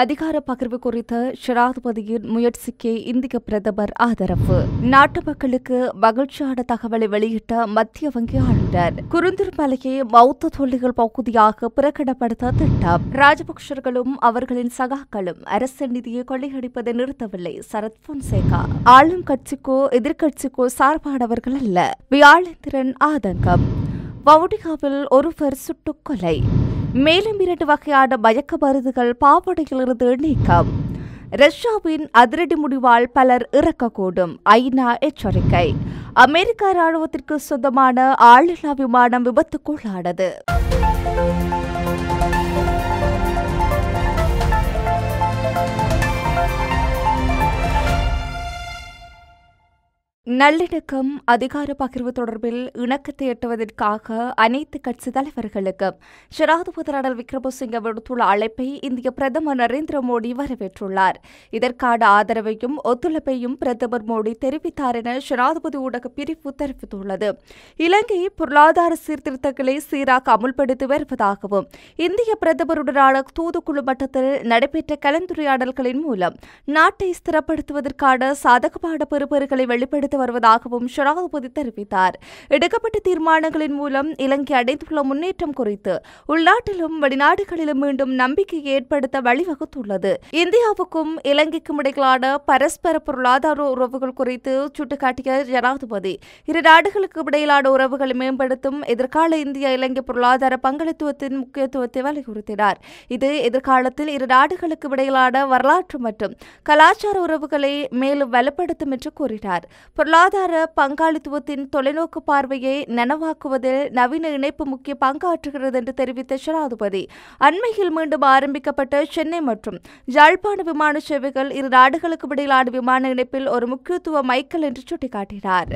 அதிகார பகிர்வு குறித்த ஷராதுபதியின் முயற்சிக்கு இந்திய பிரதமர் ஆதரவு நாட்டு மக்களுக்கு மகிழ்ச்சியான தகவலை வெளியிட்ட மத்திய வங்கி ஆளுநர் குருந்திருமலையை மௌத்த தொல்லிகள் பகுதியாக பிரகடப்படுத்த திட்டம் ராஜபக்சர்களும் அவர்களின் சகாக்களும் அரசு நிதியை கொள்ளையடிப்பதை நிறுத்தவில்லை சரத் பொன்சேகா ஆளும் கட்சிக்கோ எதிர்கட்சிக்கோ சார்பானவர்கள் அல்ல வியாழந்திரன் ஆதங்கம் வவுடிகாவில் ஒருவர் சுட்டுக்கொலை மேலும் இரண்டு வகையான மயக்க மருந்துகள் பாவடையிலிருந்து நீக்கம் ரஷ்யாவின் அதிரடி முடிவால் பலர் இறக்கக்கூடும் ஐநா எச்சரிக்கை அமெரிக்க ராணுவத்திற்கு சொந்தமான ஆளில்லா விமானம் விபத்துக்குள்ளானது நல்லிணக்கம் அதிகார பகிர்வு தொடர்பில் இணக்கத்தை எட்டுவதற்காக அனைத்து கட்சி தலைவர்களுக்கு ஜனாதிபதி விக்ரமசிங்க விடுத்துள்ள அழைப்பை இந்திய பிரதமர் நரேந்திர மோடி வரவேற்றுள்ளார் இதற்கான ஆதரவையும் ஒத்துழைப்பையும் பிரதமர் மோடி தெரிவித்தார் என ஷராதுபதி ஊடக பிரிவு தெரிவித்துள்ளது இலங்கை பொருளாதார சீர்திருத்தங்களை சீராக அமுல்படுத்தி வருவதாகவும் இந்திய பிரதமருடனான தூதுக்குழு மட்டத்தில் நடைபெற்ற கலந்துரையாடல்களின் மூலம் நாட்டை ஸ்திரப்படுத்துவதற்கான சாதகமான பெறுபேறுகளை வெளிப்படுத்த வருவதாகவும் ஷராபதி தெரிவித்தார் எடுக்கப்பட்ட தீர்மானங்களின் மூலம் இலங்கை அடைந்துள்ள முன்னேற்றம் குறித்து உள்நாட்டிலும் வெளிநாடுகளிலும் மீண்டும் நம்பிக்கை ஏற்படுத்த வழிவகுத்துள்ளது இந்தியாவுக்கும் இலங்கைக்கும் இடையிலான பரஸ்பர பொருளாதார உறவுகள் குறித்து சுட்டிக்காட்டிய ஜனாதிபதி இரு நாடுகளுக்கு இடையிலான உறவுகளை மேம்படுத்தும் எதிர்கால இந்தியா இலங்கை பொருளாதார பங்களித்துவத்தின் முக்கியத்துவத்தை வலியுறுத்தினார் இது எதிர்காலத்தில் இரு நாடுகளுக்கு இடையிலான வரலாற்று மற்றும் கலாச்சார உறவுகளை மேலும் வலுப்படுத்தும் என்று கூறினார் பொருளாதார பங்காளித்துவத்தின் தொலைநோக்கு பார்வையை நனவாக்குவதில் நவீன இணைப்பு முக்கிய பங்காற்றுகிறது என்று தெரிவித்த ஜனாதிபதி அண்மையில் மீண்டும் ஆரம்பிக்கப்பட்ட சென்னை மற்றும் ஜாழ்ப்பாண விமான சேவைகள் இரு நாடுகளுக்கு இடையிலான விமான இணைப்பில் ஒரு முக்கியத்துவ மைக்கல் என்று சுட்டிக்காட்டினார்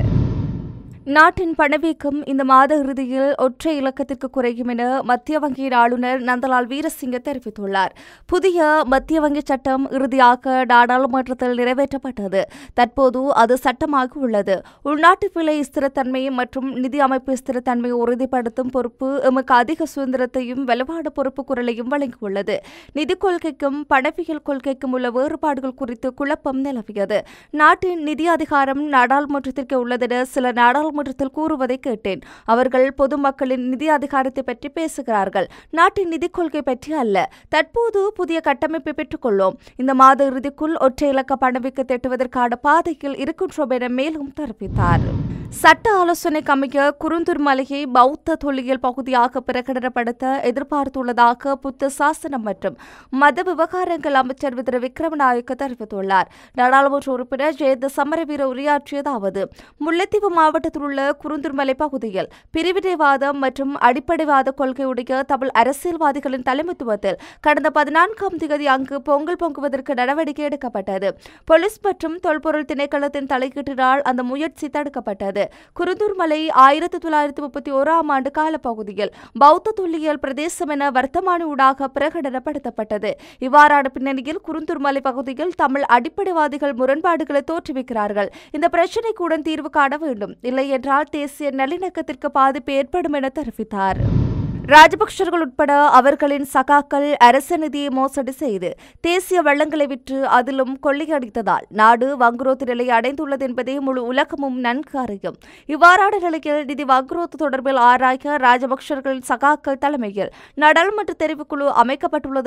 நாட்டின் பணவீக்கம் இந்த மாத இறுதியில் ஒற்றை இலக்கத்திற்கு குறையும் என மத்திய வங்கியின் ஆளுநர் நந்தலால் வீரசிங்க தெரிவித்துள்ளார் புதிய மத்திய வங்கி சட்டம் இறுதியாக நாடாளுமன்றத்தில் நிறைவேற்றப்பட்டது தற்போது அது சட்டமாக உள்ளது உள்நாட்டு விலை ஸ்திரத்தன்மை மற்றும் நிதி அமைப்பு ஸ்திரத்தன்மையை உறுதிப்படுத்தும் பொறுப்பு எமக்கு அதிக சுதந்திரத்தையும் வலுவான பொறுப்பு குரலையும் வழங்கியுள்ளது நிதி கொள்கைக்கும் பணவியல் கொள்கைக்கும் உள்ள வேறுபாடுகள் குறித்து குழப்பம் நிலவியது நாட்டின் நிதி அதிகாரம் நாடாளுமன்றத்திற்கு உள்ளதென சில நாடாளுமன்ற நாடாளுமன்றத்தில் கூறுவதை கேட்டேன் அவர்கள் பொதுமக்களின் நிதி அதிகாரத்தை பற்றி பேசுகிறார்கள் நாட்டின் நிதி கொள்கை பற்றி அல்ல தற்போது புதிய கட்டமைப்பை கொள்ளும் இந்த மாத இறுதிக்குள் ஒற்றை இலக்க பணவிக்கு திட்டுவதற்கான பாதையில் இருக்கின்றோம் என மேலும் தெரிவித்தார் சட்ட ஆலோசனை கமைய குருந்தூர் மலையை பௌத்த தொல்லியல் பகுதியாக பிரகடனப்படுத்த எதிர்பார்த்துள்ளதாக புத்த சாசனம் மற்றும் மத விவகாரங்கள் அமைச்சர் திரு விக்ரமநாயக்க தெரிவித்துள்ளார் நாடாளுமன்ற உறுப்பினர் ஜெயந்த சமரவீர உரையாற்றியதாவது முல்லைத்தீவு மாவட்டத்தில் உள்ள குருந்துர்மலை பகுதியில் பிரிவினைவாதம் மற்றும் அடிப்படைவாத கொள்கையுடைய தமிழ் அரசியல்வாதிகளின் தலைமைத்துவத்தில் கடந்த பதினான்காம் தேதி அங்கு பொங்கல் பொங்குவதற்கு நடவடிக்கை எடுக்கப்பட்டது போலீஸ் மற்றும் தொல்பொருள் திணைக்களத்தின் தலையீட்டினால் அந்த முயற்சி தடுக்கப்பட்டது குருந்தூர்மலை ஆயிரத்தி தொள்ளாயிரத்தி முப்பத்தி ஓராம் ஆண்டு காலப்பகுதியில் பௌத்த தொல்லியல் பிரதேசம் என வர்த்தமான ஊடாக பிரகடனப்படுத்தப்பட்டது இவ்வாறான பின்னணியில் குருந்தூர்மலை பகுதியில் தமிழ் அடிப்படைவாதிகள் முரண்பாடுகளை தோற்றுவிக்கிறார்கள் இந்த பிரச்சினைக்குடன் தீர்வு காண வேண்டும் இல்லை என்றால் தேசிய நல்லிணக்கத்திற்கு பாதிப்பு ஏற்படும் என தெரிவித்தார் ராஜபக்சர்கள் உட்பட அவர்களின் சகாக்கள் அரச நிதியை மோசடி செய்து தேசிய வள்ளங்களை விற்று அதிலும் கொள்ளையடித்ததால் நாடு வங்குரோத்து நிலை அடைந்துள்ளது என்பதை முழு உலகமும் நன்கு அறியும் இவ்வாறான நிலையில் நிதி வங்குரோத்து தொடர்பில் ஆராய ராஜபக்சர்களின் சகாக்கள் தலைமையில் நாடாளுமன்ற தெரிவுக்குழு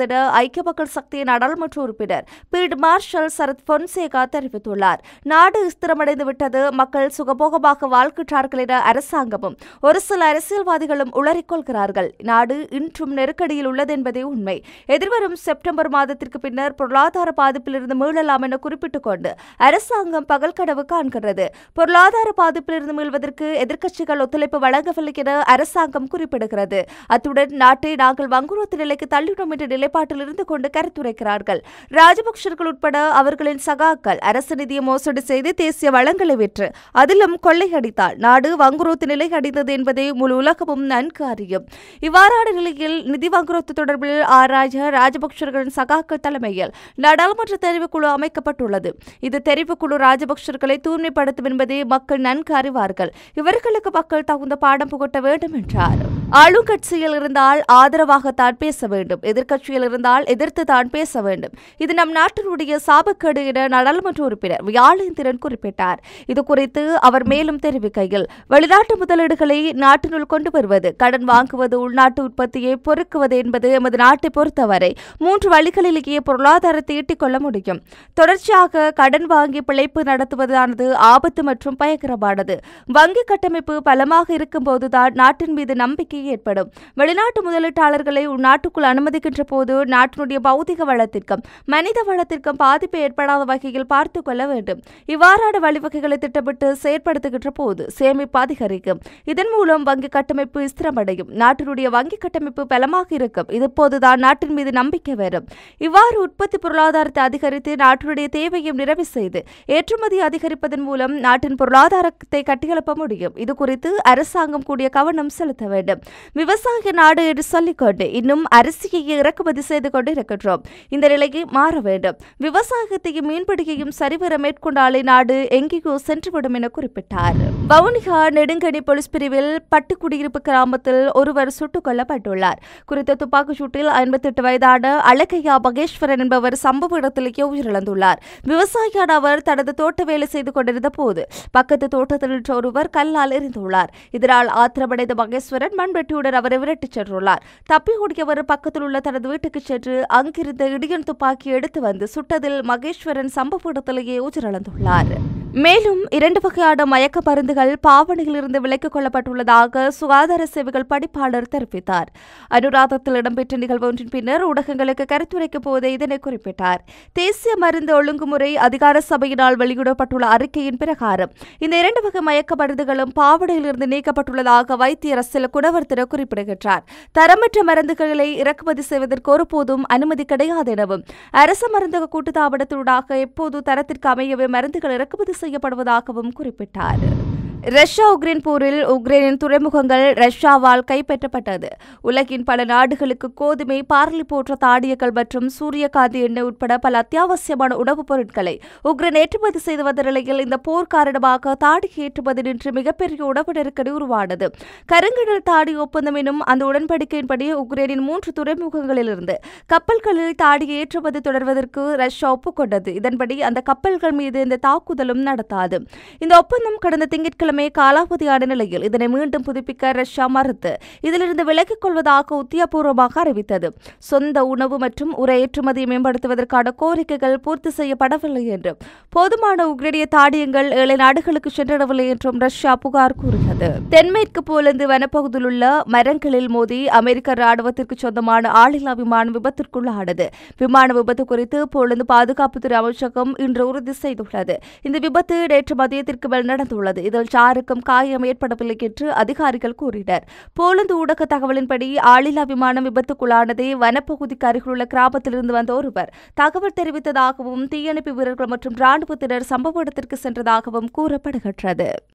என ஐக்கிய மக்கள் சக்தி நாடாளுமன்ற உறுப்பினர் பீல்டு மார்ஷல் சரத் பொன்சேகா தெரிவித்துள்ளார் நாடு ஸ்திரமடைந்து விட்டது மக்கள் சுகபோகமாக வாழ்கின்றார்கள் என அரசாங்கமும் ஒரு சில அரசியல்வாதிகளும் உளறிக்கொள்கிறார்கள் விடுங்கள் நாடு இன்றும் நெருக்கடியில் உள்ளது என்பதே உண்மை எதிர்வரும் செப்டம்பர் மாதத்திற்கு பின்னர் பொருளாதார பாதிப்பிலிருந்து மீளலாம் என குறிப்பிட்டுக் கொண்டு அரசாங்கம் பகல் கடவு காண்கிறது பொருளாதார பாதிப்பிலிருந்து மீள்வதற்கு எதிர்க்கட்சிகள் ஒத்துழைப்பு வழங்கவில்லை என அரசாங்கம் குறிப்பிடுகிறது அத்துடன் நாட்டை நாங்கள் வங்குரோத்து நிலைக்கு தள்ளிவிடும் என்ற நிலைப்பாட்டில் இருந்து கொண்டு கருத்துரைக்கிறார்கள் ராஜபக்சர்கள் உட்பட அவர்களின் சகாக்கள் அரசு நிதியை மோசடி செய்து தேசிய வளங்களை விற்று அதிலும் கொள்ளையடித்தால் நாடு வங்குரோத்து நிலை அடைந்தது என்பதை முழு உலகமும் நன்கு அறியும் இவ்வாறான நிலையில் நிதி வாங்குறது தொடர்பில் ஆராய ராஜபக்சர்களின் சகாக்கள் தலைமையில் நாடாளுமன்ற தெரிவுக்குழு அமைக்கப்பட்டுள்ளது இது தெரிவுக்குழு ராஜபக்சர்களை தூய்மைப்படுத்தும் என்பதை மக்கள் நன்கு அறிவார்கள் இவர்களுக்கு மக்கள் தகுந்த பாடம் புகட்ட வேண்டும் என்றார் ஆளும் கட்சியில் இருந்தால் ஆதரவாகத்தான் பேச வேண்டும் எதிர்க்கட்சியில் இருந்தால் எதிர்த்து தான் பேச வேண்டும் இது நம் நாட்டினுடைய சாபக்கேடு என நாடாளுமன்ற உறுப்பினர் வியாழேந்திரன் குறிப்பிட்டார் இது குறித்து அவர் மேலும் தெரிவிக்கையில் வெளிநாட்டு முதலீடுகளை நாட்டினுள் கொண்டு வருவது கடன் வாங்குவது உள்நாட்டு உற்பத்தியை பொறுக்குவது என்பது எமது நாட்டை பொறுத்தவரை மூன்று வழிகளிலேயே பொருளாதாரத்தை ஈட்டிக்கொள்ள முடியும் தொடர்ச்சியாக கடன் வாங்கி பிழைப்பு நடத்துவதானது ஆபத்து மற்றும் பயங்கரமானது வங்கி கட்டமைப்பு பலமாக இருக்கும்போதுதான் நாட்டின் மீது நம்பிக்கை ஏற்படும் வெளிநாட்டு முதலீட்டாளர்களை உள்நாட்டுக்குள் அனுமதிக்கின்ற போது நாட்டினுடைய பௌதிக வளத்திற்கும் மனித வளத்திற்கும் பாதிப்பு ஏற்படாத வகையில் பார்த்து கொள்ள வேண்டும் இவ்வாறான வழிவகைகளை திட்டமிட்டு செயற்படுத்துகின்ற போது சேமிப்பு அதிகரிக்கும் இதன் மூலம் வங்கி கட்டமைப்பு ஸ்திரமடையும் நாட்டினுடைய அவர்களுடைய வங்கி கட்டமைப்பு பலமாக இருக்கும் இதுபோதுதான் நாட்டின் மீது நம்பிக்கை வரும் இவ்வாறு உற்பத்தி பொருளாதாரத்தை அதிகரித்து நாட்டினுடைய தேவையும் நிறைவு செய்து ஏற்றுமதி அதிகரிப்பதன் மூலம் நாட்டின் பொருளாதாரத்தை கட்டியெழுப்ப முடியும் இது குறித்து அரசாங்கம் கூடிய கவனம் செலுத்த வேண்டும் விவசாய நாடு என்று சொல்லிக்கொண்டு இன்னும் அரிசியை இறக்குமதி செய்து கொண்டு இருக்கின்றோம் இந்த நிலையை மாற வேண்டும் விவசாயத்தையும் மீன்பிடியையும் சரிவர மேற்கொண்டாலே நாடு எங்கேயோ சென்றுவிடும் என குறிப்பிட்டார் வவுனிகா நெடுங்கனி போலீஸ் பிரிவில் பட்டுக்குடியிருப்பு கிராமத்தில் ஒருவர் சுட்டுக் கொல்லப்பட்டுள்ளார் குறித்த துப்பாக்கிச் சூட்டில் ஐம்பத்தெட்டு வயதான அழகையா மகேஸ்வரன் என்பவர் சம்பவ இடத்திலேயே உயிரிழந்துள்ளார் விவசாயியான அவர் தனது தோட்ட வேலை செய்து கொண்டிருந்த போது பக்கத்து தோட்டத்தில் நின்ற ஒருவர் கல்லால் எரிந்துள்ளார் இதனால் ஆத்திரமடைந்த மகேஸ்வரன் மண்வெட்டியுடன் அவரை விரட்டிச் சென்றுள்ளார் தப்பி ஓடியவர் பக்கத்தில் உள்ள தனது வீட்டுக்கு சென்று அங்கிருந்த இடியன் துப்பாக்கி எடுத்து வந்து சுட்டதில் மகேஸ்வரன் சம்பவ இடத்திலேயே உயிரிழந்துள்ளார் மேலும் இரண்டு வகையான மயக்க மருந்துகள் பாவனையில் இருந்து விலக்கிக் கொள்ளப்பட்டுள்ளதாக சுகாதார சேவைகள் படிப்பாளர் தெரிவித்தார் அனுராதத்தில் இடம்பெற்ற நிகழ்வு ஒன்றின் பின்னர் ஊடகங்களுக்கு கருத்துரைக்கும் போதே இதனை குறிப்பிட்டார் தேசிய மருந்து ஒழுங்குமுறை அதிகார சபையினால் வெளியிடப்பட்டுள்ள அறிக்கையின் பிரகாரம் இந்த இரண்டு வகை மயக்க மருந்துகளும் பாவனையிலிருந்து நீக்கப்பட்டுள்ளதாக வைத்திய அரசில் குணவர்த்தன குறிப்பிடுகின்றார் தரமற்ற மருந்துகளை இறக்குமதி செய்வதற்கு ஒருபோதும் அனுமதி கிடையாது எனவும் அரசு மருந்தக கூட்டுத்தாபனத்தினூடாக எப்போது தரத்திற்கு அமையவே மருந்துகள் இறக்குமதி செய்யப்படுவதாகவும் குறிப்பிட்டார் ரஷ்யா உக்ரைன் போரில் உக்ரைனின் துறைமுகங்கள் ரஷ்யாவால் கைப்பற்றப்பட்டது உலகின் பல நாடுகளுக்கு கோதுமை பார்லி போன்ற தாடியங்கள் மற்றும் சூரியகாந்தி எண்ணெய் உட்பட பல அத்தியாவசியமான உணவுப் பொருட்களை உக்ரைன் ஏற்றுமதி செய்து வந்த நிலையில் இந்த போர் காரணமாக தாடி ஏற்றுமதி நின்று மிகப்பெரிய உணவு நெருக்கடி உருவானது கருங்கடல் தாடி ஒப்பந்தம் எனும் அந்த உடன்படிக்கையின்படி உக்ரைனின் மூன்று துறைமுகங்களிலிருந்து கப்பல்களில் தாடி ஏற்றுமதி தொடர்வதற்கு ரஷ்யா ஒப்புக்கொண்டது இதன்படி அந்த கப்பல்கள் மீது இந்த தாக்குதலும் நடத்தாது இந்த ஒப்பந்தம் கடந்த திங்கட்கிழமை மட்டுமே காலாவதியான நிலையில் இதனை மீண்டும் புதுப்பிக்க ரஷ்யா மறுத்து இதிலிருந்து விலகிக் கொள்வதாக உத்தியபூர்வமாக அறிவித்தது சொந்த உணவு மற்றும் உரை ஏற்றுமதியை மேம்படுத்துவதற்கான கோரிக்கைகள் பூர்த்தி செய்யப்படவில்லை என்றும் போதுமான உக்ரேனிய தாடியங்கள் ஏழை நாடுகளுக்கு சென்றடவில்லை என்றும் ரஷ்யா புகார் கூறுகிறது தென்மேற்கு போலந்து வனப்பகுதியில் உள்ள மரங்களில் மோதி அமெரிக்க ராணுவத்திற்கு சொந்தமான ஆளில்லா விமானம் விபத்திற்குள்ளானது விமான விபத்து குறித்து போலந்து பாதுகாப்புத்துறை அமைச்சகம் இன்று உறுதி செய்துள்ளது இந்த விபத்து நேற்று மதியத்திற்கு மேல் நடந்துள்ளது இதில் யாருக்கும் காயம் ஏற்படவில்லை என்று அதிகாரிகள் கூறினர் போலந்து ஊடக தகவலின்படி ஆளில்லா விமானம் விபத்துக்குள்ளானதே வனப்பகுதிக்கு அருகிலுள்ள கிராமத்திலிருந்து வந்த ஒருவர் தகவல் தெரிவித்ததாகவும் தீயணைப்பு வீரர்கள் மற்றும் ராணுவத்தினர் சம்பவ இடத்திற்கு சென்றதாகவும் கூறப்படுகின்றது